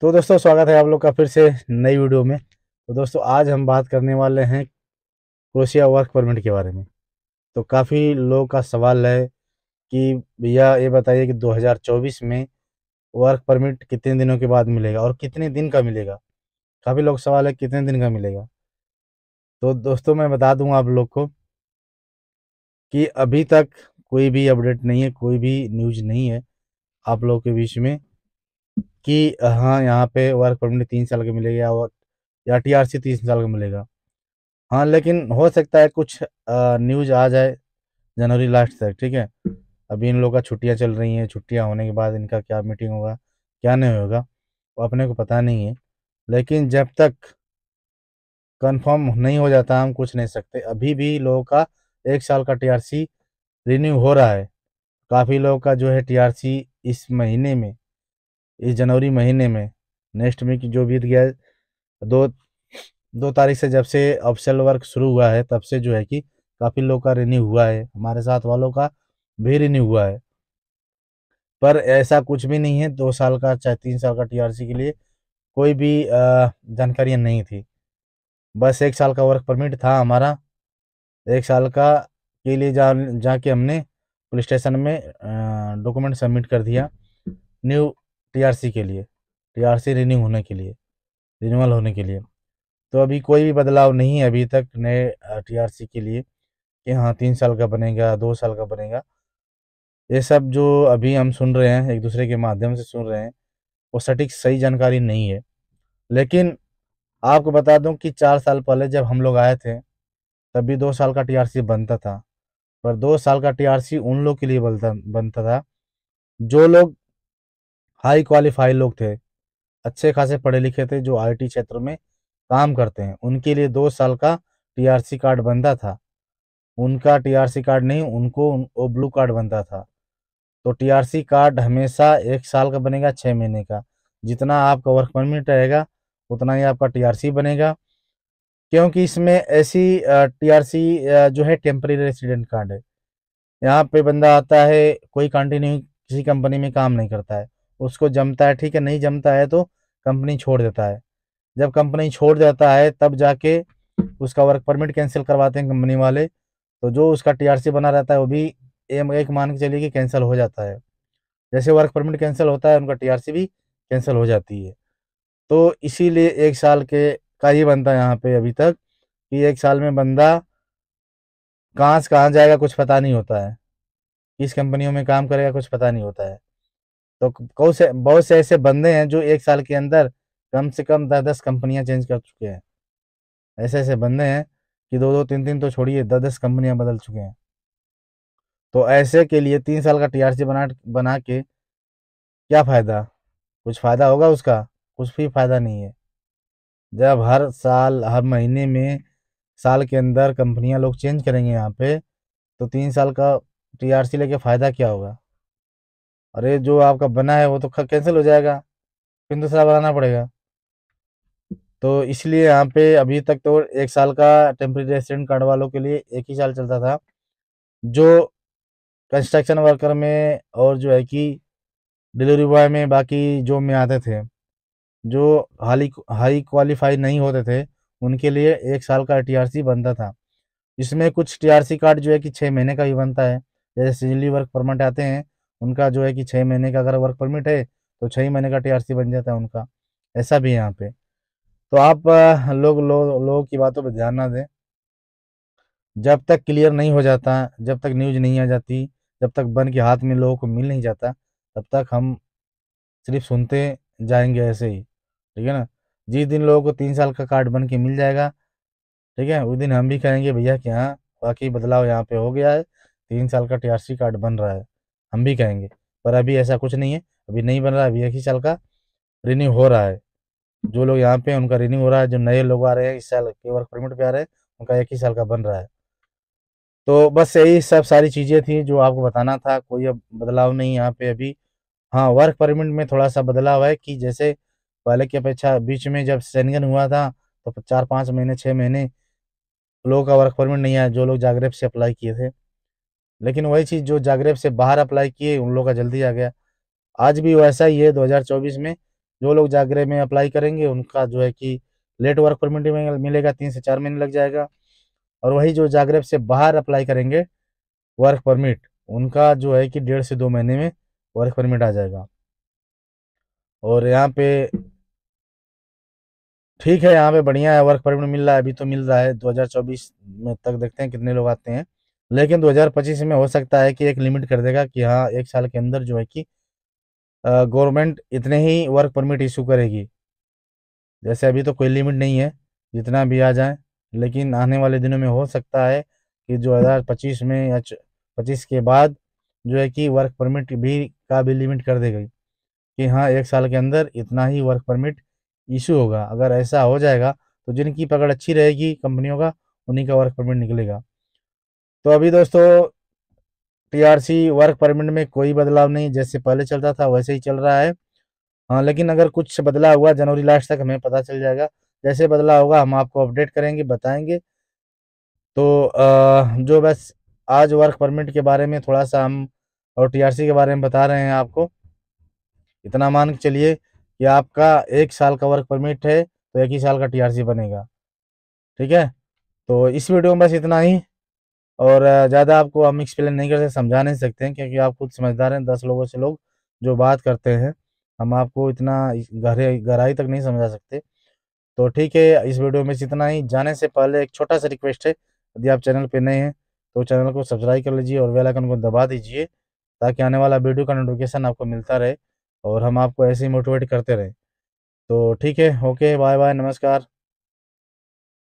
तो दोस्तों स्वागत है आप लोग का फिर से नई वीडियो में तो दोस्तों आज हम बात करने वाले हैं क्रोशिया वर्क परमिट के बारे में तो काफ़ी लोगों का सवाल है कि भैया ये बताइए कि 2024 में वर्क परमिट कितने दिनों के बाद मिलेगा और कितने दिन का मिलेगा काफ़ी लोग सवाल है कितने दिन का मिलेगा तो दोस्तों मैं बता दूंगा आप लोग को कि अभी तक कोई भी अपडेट नहीं है कोई भी न्यूज नहीं है आप लोगों के बीच में कि हाँ यहाँ पे वर्क परमिट तीन साल का मिलेगा और या टी आर सी तीन साल का मिलेगा हाँ लेकिन हो सकता है कुछ न्यूज आ जाए जनवरी लास्ट तक ठीक है अभी इन लोगों का छुट्टियाँ चल रही हैं छुट्टियाँ होने के बाद इनका क्या मीटिंग होगा क्या नहीं होगा वो अपने को पता नहीं है लेकिन जब तक कंफर्म नहीं हो जाता हम कुछ नहीं सकते अभी भी लोगों का एक साल का टीआरसी रिन्यू हो रहा है काफ़ी लोगों का जो है टीआरसी इस महीने में इस जनवरी महीने में नेक्स्ट वीक जो बीत गया दो दो तारीख से जब से ऑफिशियल वर्क शुरू हुआ है तब से जो है कि काफ़ी लोग का रिन्यू हुआ है हमारे साथ वालों का भी रिन्यू हुआ है पर ऐसा कुछ भी नहीं है दो साल का चाहे तीन साल का टीआरसी के लिए कोई भी जानकारियाँ नहीं थी बस एक साल का वर्क परमिट था हमारा एक साल का के लिए जा जाके हमने पुलिस स्टेशन में डॉक्यूमेंट सबमिट कर दिया न्यू टीआरसी के लिए टीआरसी रिन्यू होने के लिए रिन्यूअल होने के लिए तो अभी कोई भी बदलाव नहीं है अभी तक नए टीआरसी के लिए कि हाँ तीन साल का बनेगा दो साल का बनेगा ये सब जो अभी हम सुन रहे हैं एक दूसरे के माध्यम से सुन रहे हैं वो सटीक सही जानकारी नहीं है लेकिन आपको बता दूं कि चार साल पहले जब हम लोग आए थे तब भी दो साल का टीआरसी बनता था पर दो साल का टीआरसी उन लोग के लिए बनता बनता था जो लोग हाई क्वालिफाइड लोग थे अच्छे खासे पढ़े लिखे थे जो आईटी क्षेत्र में काम करते हैं उनके लिए दो साल का टीआरसी कार्ड बनता था उनका टीआरसी कार्ड नहीं उनको वो ब्लू कार्ड बनता था तो टीआरसी कार्ड हमेशा एक साल का बनेगा छः महीने का जितना आपका वर्क परमिट रहेगा उतना ही आपका टीआरसी बनेगा क्योंकि इसमें ऐसी टीआरसी जो है टेम्प्रेरी रेसिडेंट कार्ड है यहाँ पे बंदा आता है कोई कंटिन्यू किसी कंपनी में काम नहीं करता है उसको जमता है ठीक है नहीं जमता है तो कंपनी छोड़ देता है जब कंपनी छोड़ देता है तब जाके उसका वर्क परमिट कैंसिल करवाते हैं कंपनी वाले तो जो उसका टीआरसी बना रहता है वो भी एक मान के चलिए कि कैंसिल हो जाता है जैसे वर्क परमिट कैंसिल होता है उनका टीआरसी भी कैंसिल हो जाती है तो इसीलिए एक साल के का ही बनता है यहाँ पे अभी तक कि एक साल में बंदा कहाँ से कहाँ जाएगा कुछ पता नहीं होता है किस कंपनियों में काम करेगा कुछ पता नहीं होता है तो कौन से बहुत से ऐसे बंदे हैं जो एक साल के अंदर कम से कम दस दस कंपनियां चेंज कर चुके हैं ऐसे ऐसे बंदे हैं कि दो दो तीन तीन तो छोड़िए दस दस कंपनियां बदल चुके हैं तो ऐसे के लिए तीन साल का टीआरसी बना बना के क्या फ़ायदा कुछ फ़ायदा होगा उसका कुछ भी फ़ायदा नहीं है जब हर साल हर महीने में साल के अंदर कंपनियां लोग चेंज करेंगे यहाँ पे तो तीन साल का टीआरसी लेके फ़ायदा क्या होगा अरे जो आपका बना है वो तो कैंसिल हो जाएगा फिर दूसरा तो बनाना पड़ेगा तो इसलिए यहाँ पे अभी तक तो एक साल का टेम्प्रेरी रेसिडेंट कार्ड वालों के लिए एक ही साल चलता था जो कंस्ट्रक्शन वर्कर में और जो है कि डिलीवरी बॉय में बाकी जॉब में आते थे जो हाली हाई क्वालिफाई नहीं होते थे उनके लिए एक साल का टीआरसी बनता था इसमें कुछ टीआरसी कार्ड जो है कि छः महीने का भी बनता है जैसे सिजली वर्क परमिट आते हैं उनका जो है कि छः महीने का अगर वर्क परमिट है तो छः महीने का टीआरसी बन जाता है उनका ऐसा भी है यहाँ पे तो आप लोग लोगों लो की बातों पर ध्यान ना दें जब तक क्लियर नहीं हो जाता जब तक न्यूज नहीं आ जाती जब तक बन के हाथ में लोगों को मिल नहीं जाता तब तक हम सिर्फ सुनते जाएंगे ऐसे ही ठीक है ना जिस दिन लोगों को तीन साल का कार्ड बन के मिल जाएगा ठीक है उस दिन हम भी कहेंगे भैया कि हाँ वाकई बदलाव यहाँ पे हो गया है तीन साल का टीआरसी कार्ड बन रहा है हम भी कहेंगे पर अभी ऐसा कुछ नहीं है अभी नहीं बन रहा अभी एक ही साल का रिन्यू हो रहा है जो लोग यहाँ पे उनका रिन्यू हो रहा है जो नए लोग आ रहे हैं इस साल के वर्क परमिट पे आ रहे हैं उनका एक ही साल का बन रहा है तो बस यही सब सारी चीज़ें थी जो आपको बताना था कोई अब बदलाव नहीं यहाँ पे अभी हाँ वर्क परमिट में थोड़ा सा बदलाव है कि जैसे पहले की अपेक्षा बीच में जब सैनगन हुआ था तो चार पाँच महीने छः महीने लोगों का वर्क परमिट नहीं आया जो लोग जागरेब से अप्लाई किए थे लेकिन वही चीज़ जो जागरेब से बाहर अप्लाई किए उन लोग का जल्दी आ गया आज भी वैसा ही है 2024 में जो लोग जागरेब में अप्लाई करेंगे उनका जो है कि लेट वर्क परमिट में मिलेगा तीन से चार महीने लग जाएगा और वही जो जागरेब से बाहर अप्लाई करेंगे वर्क परमिट उनका जो है कि डेढ़ से दो महीने में वर्क परमिट आ जाएगा और यहाँ पे ठीक है यहाँ पे बढ़िया है वर्क परमिट मिल रहा है अभी तो मिल रहा है 2024 में तक देखते हैं कितने लोग आते हैं लेकिन 2025 में हो सकता है कि एक लिमिट कर देगा कि हाँ एक साल के अंदर जो है कि गवर्नमेंट इतने ही वर्क परमिट इशू करेगी जैसे अभी तो कोई लिमिट नहीं है जितना भी आ जाए लेकिन आने वाले दिनों में हो सकता है कि दो हज़ार पच्चीस में या पच्चीस के बाद जो है कि वर्क परमिट भी का भी लिमिट कर देगा कि हाँ एक साल के अंदर इतना ही वर्क परमिट इशू होगा अगर ऐसा हो जाएगा तो जिनकी पकड़ अच्छी रहेगी कंपनियों का उन्हीं का वर्क परमिट निकलेगा तो अभी दोस्तों टीआरसी वर्क परमिट में कोई बदलाव नहीं जैसे पहले चलता था वैसे ही चल रहा है हाँ लेकिन अगर कुछ बदलाव हुआ जनवरी लास्ट तक हमें पता चल जाएगा जैसे बदलाव होगा हम आपको अपडेट करेंगे बताएंगे तो आ, जो बस आज वर्क परमिट के बारे में थोड़ा सा हम और टीआरसी के बारे में बता रहे हैं आपको इतना मान के चलिए कि आपका एक साल का वर्क परमिट है तो एक ही साल का टीआरसी बनेगा ठीक है तो इस वीडियो में बस इतना ही और ज़्यादा आपको हम एक्सप्लेन नहीं कर सकते समझा नहीं सकते हैं क्योंकि आप खुद समझदार हैं दस लोगों से लोग जो बात करते हैं हम आपको इतना गहरे गहराई तक नहीं समझा सकते तो ठीक है इस वीडियो में जितना ही जाने से पहले एक छोटा सा रिक्वेस्ट है यदि आप चैनल पर नए हैं तो चैनल को सब्सक्राइब कर लीजिए और वेलाइकन को दबा दीजिए ताकि आने वाला वीडियो का नोटिफिकेशन आपको मिलता रहे और हम आपको ऐसे ही मोटिवेट करते रहें तो ठीक है ओके बाय बाय नमस्कार